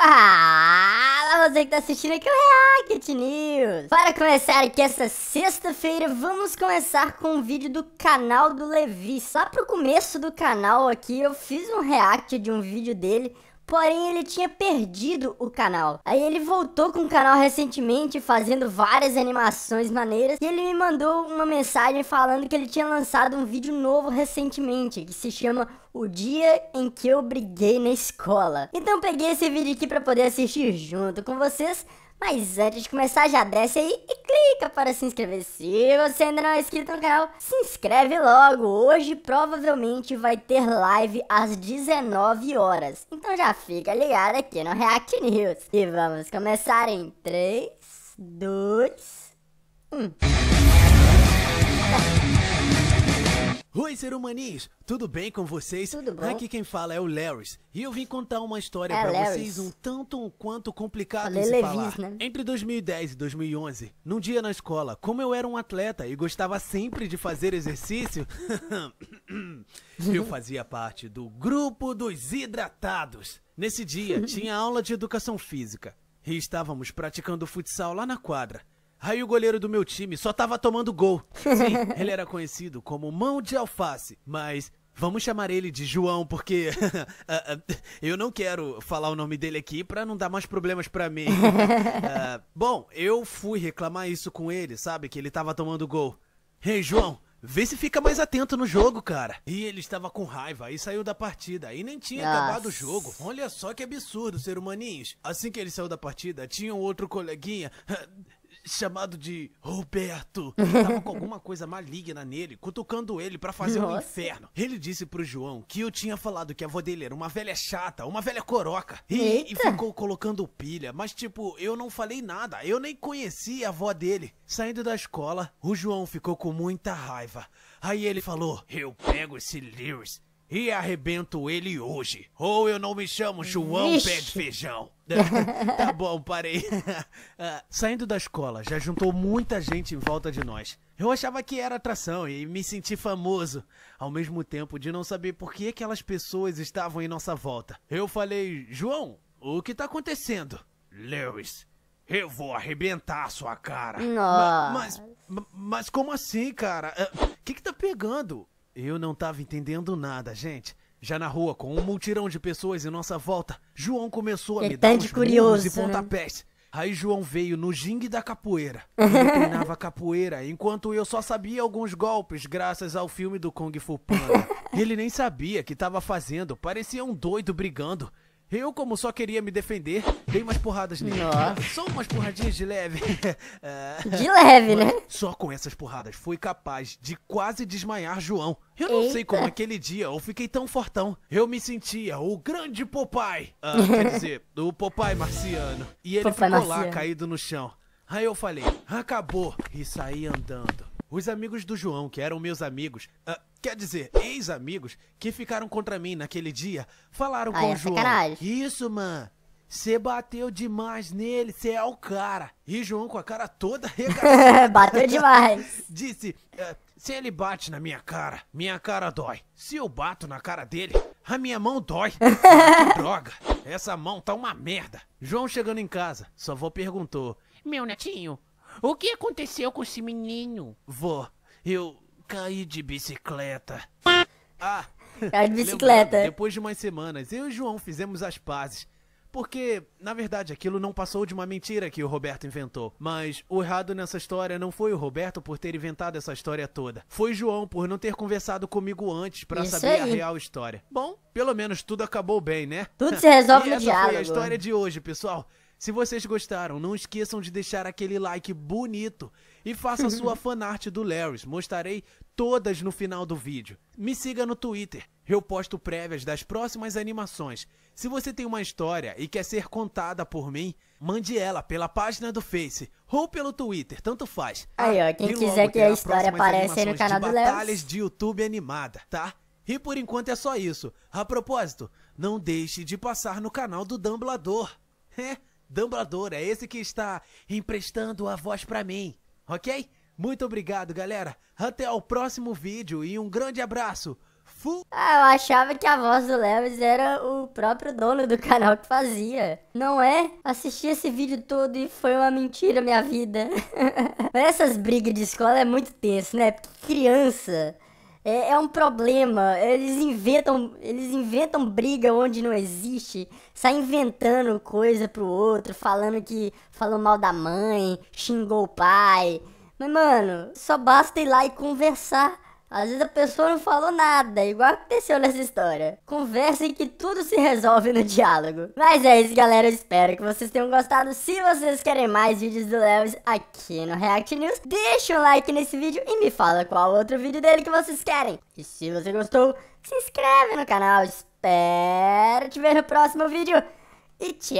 Fala você que tá assistindo aqui é o React News! Para começar aqui essa sexta-feira, vamos começar com um vídeo do canal do Levi. Só pro começo do canal aqui, eu fiz um react de um vídeo dele Porém, ele tinha perdido o canal. Aí ele voltou com o canal recentemente, fazendo várias animações maneiras. E ele me mandou uma mensagem falando que ele tinha lançado um vídeo novo recentemente, que se chama O Dia em que eu briguei na escola. Então peguei esse vídeo aqui para poder assistir junto com vocês. Mas antes de começar, já desce aí e clica para se inscrever. Se você ainda não é inscrito no canal, se inscreve logo. Hoje provavelmente vai ter live às 19 horas. Então já fica ligado aqui no React News. E vamos começar em 3, 2, 1. Oi, ser humaninhos, tudo bem com vocês? Tudo bom? Aqui quem fala é o Larrys, e eu vim contar uma história é, para vocês um tanto um quanto complicado de se falar. Né? Entre 2010 e 2011, num dia na escola, como eu era um atleta e gostava sempre de fazer exercício, eu fazia parte do grupo dos hidratados. Nesse dia, tinha aula de educação física, e estávamos praticando futsal lá na quadra. Aí o goleiro do meu time só tava tomando gol. Sim, ele era conhecido como mão de alface, mas vamos chamar ele de João porque ah, ah, eu não quero falar o nome dele aqui para não dar mais problemas para mim. uh, bom, eu fui reclamar isso com ele, sabe, que ele tava tomando gol. Ei, João, Vê se fica mais atento no jogo, cara. E ele estava com raiva e saiu da partida e nem tinha Nossa. acabado o jogo. Olha só que absurdo, ser humaninhos. Assim que ele saiu da partida, tinha um outro coleguinha chamado de Roberto, tava com alguma coisa maligna nele, cutucando ele para fazer Nossa. um inferno. Ele disse pro João que eu tinha falado que a avó dele era uma velha chata, uma velha coroca. E, e ficou colocando pilha, mas tipo, eu não falei nada, eu nem conhecia a avó dele. Saindo da escola, o João ficou com muita raiva. Aí ele falou: Eu pego esse Lewis e arrebento ele hoje. Ou eu não me chamo João Ixi. Pé de Feijão. tá bom, parei. Ah, saindo da escola, já juntou muita gente em volta de nós. Eu achava que era atração e me senti famoso, ao mesmo tempo de não saber por que aquelas pessoas estavam em nossa volta. Eu falei, João, o que tá acontecendo? Lewis, eu vou arrebentar sua cara. Nossa. mas, mas como assim, cara? O ah, que que tá pegando? Eu não estava entendendo nada, gente. Já na rua, com um multirão de pessoas em nossa volta, João começou a Ele me tá dar uns curioso, e né? pontapés. Né? Aí João veio no jingue da capoeira. Ele treinava capoeira, enquanto eu só sabia alguns golpes graças ao filme do Kung Fu Panda. Ele nem sabia o que estava fazendo, parecia um doido brigando. Eu, como só queria me defender, dei umas porradas nele. Nossa. Só umas porradinhas de leve. É. de leve, né? Só com essas porradas fui capaz de quase desmaiar João. Eu não Eita. sei como aquele dia eu fiquei tão fortão. Eu me sentia o grande Popai. Ah, quer dizer, o Popai marciano. E ele Popeye ficou marciano. lá caído no chão. Aí eu falei, acabou. E saí andando. Os amigos do João, que eram meus amigos, uh, Quer dizer, ex-amigos que ficaram contra mim naquele dia falaram Ai, ah, com é o João. Isso, mano. Você bateu demais nele, você é o cara. E João com a cara toda regaçada. bateu demais. Disse, é, se ele bate na minha cara, minha cara dói. Se eu bato na cara dele, a minha mão dói. Ah, droga, essa mão tá uma merda. João chegando em casa, sua avó perguntou. Meu netinho, o que aconteceu com esse menino? Vó, eu caí de bicicleta. Ah! Caí de bicicleta. depois de umas semanas, eu e o João fizemos as pazes. Porque, na verdade, aquilo não passou de uma mentira que o Roberto inventou. Mas o errado nessa história não foi o Roberto por ter inventado essa história toda. Foi João por não ter conversado comigo antes para saber aí. a real história. Bom, pelo menos tudo acabou bem, né? Tudo se resolve e no essa diálogo. Foi a história de hoje, pessoal. Se vocês gostaram, não esqueçam de deixar aquele like bonito e faça sua fanart do Larrys. Mostrarei todas no final do vídeo. Me siga no Twitter, eu posto prévias das próximas animações. Se você tem uma história e quer ser contada por mim, mande ela pela página do Face ou pelo Twitter, tanto faz. Aí, ó, quem quiser que a história apareça aí no canal do Léo. Batalhas de YouTube animada, tá? E por enquanto é só isso. A propósito, não deixe de passar no canal do Dumblador. É. Dumbledore, é esse que está emprestando a voz para mim, ok? Muito obrigado, galera. Até o próximo vídeo e um grande abraço. Fu ah, eu achava que a voz do Leves era o próprio dono do canal que fazia. Não é? Assisti esse vídeo todo e foi uma mentira minha vida. Essas brigas de escola é muito tenso, né? Porque criança é, é, um problema. Eles inventam, eles inventam briga onde não existe. Sai inventando coisa pro outro, falando que falou mal da mãe, xingou o pai. Mas mano, só basta ir lá e conversar. Às vezes a pessoa não falou nada, é igual aconteceu nessa história. Conversem que tudo se resolve no diálogo. Mas é isso, galera. Eu espero que vocês tenham gostado. Se vocês querem mais vídeos do Lewis aqui no React News, deixa um like nesse vídeo e me fala qual outro vídeo dele que vocês querem. E se você gostou, se inscreve no canal. Espero te ver no próximo vídeo. E tchau!